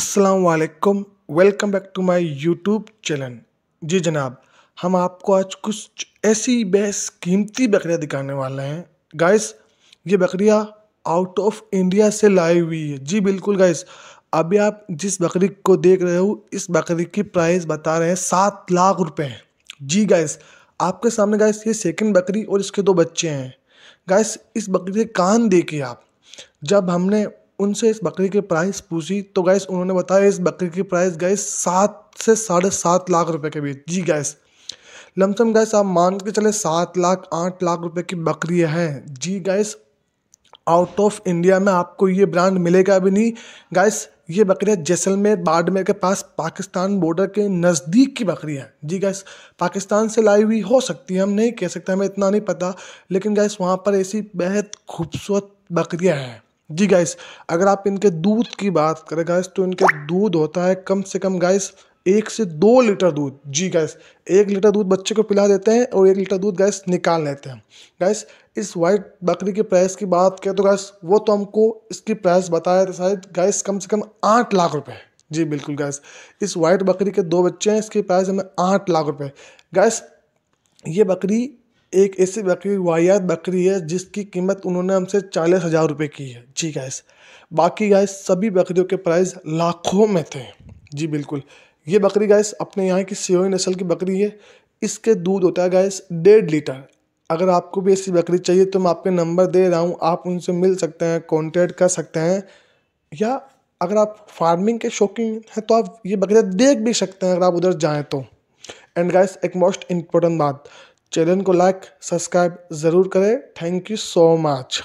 असलकम welcome back to my YouTube channel जी जनाब हम आपको आज कुछ ऐसी बेस कीमती बकरियाँ दिखाने वाले हैं गाइस ये बकरियाँ आउट ऑफ इंडिया से लाई हुई है जी बिल्कुल गाइस अभी आप जिस बकरी को देख रहे हो इस बकरी की प्राइस बता रहे हैं सात लाख रुपए हैं जी गाइस आपके सामने गाइस ये सेकंड बकरी और इसके दो बच्चे हैं गाइस इस बकरी के कान देखिए आप जब हमने उनसे इस बकरी की प्राइस पूछी तो गैस उन्होंने बताया इस बकरी की प्राइस गैस सात से साढ़े सात लाख रुपए के बीच जी गैस लमसम गैस आप मान के चले सात लाख आठ लाख रुपए की बकरी है जी गैस आउट ऑफ इंडिया में आपको ये ब्रांड मिलेगा भी नहीं गैस ये बकरियाँ जैसलमेर बाड़मेर के पास पाकिस्तान बॉर्डर के नज़दीक की बकरी है जी गैस पाकिस्तान से लाई हुई हो सकती है हम नहीं कह सकते हमें इतना नहीं पता लेकिन गैस वहाँ पर ऐसी बेहद खूबसूरत बकरियाँ हैं जी गाइस अगर आप इनके दूध की बात करें गाइस तो इनके दूध होता है कम से कम गाइस एक से दो लीटर दूध जी गैस एक लीटर दूध बच्चे को पिला देते हैं और एक लीटर दूध गैस निकाल लेते हैं गैस इस वाइट बकरी के प्राइस की बात करें तो गैस वो तो हमको इसकी प्राइस बताया था शायद गैस कम से कम आठ लाख रुपए जी बिल्कुल गैस इस वाइट बकरी के दो बच्चे हैं इसकी प्राइस हमें आठ लाख रुपये गैस ये बकरी एक ऐसी बकरी वायात बकरी है जिसकी कीमत उन्होंने हमसे चालीस हज़ार रुपये की है जी गैस बाकी गैस सभी बकरियों के प्राइस लाखों में थे जी बिल्कुल ये बकरी गैस अपने यहाँ की सियोई नस्ल की बकरी है इसके दूध होता है गैस डेढ़ लीटर अगर आपको भी ऐसी बकरी चाहिए तो मैं आपके नंबर दे रहा हूँ आप उनसे मिल सकते हैं कॉन्टैक्ट कर सकते हैं या अगर आप फार्मिंग के शौकीन हैं तो आप ये बकरियाँ देख भी सकते हैं अगर आप उधर जाएँ तो एंड गाइस एक मोस्ट इम्पोर्टेंट बात चैनल को लाइक सब्सक्राइब ज़रूर करें थैंक यू सो मच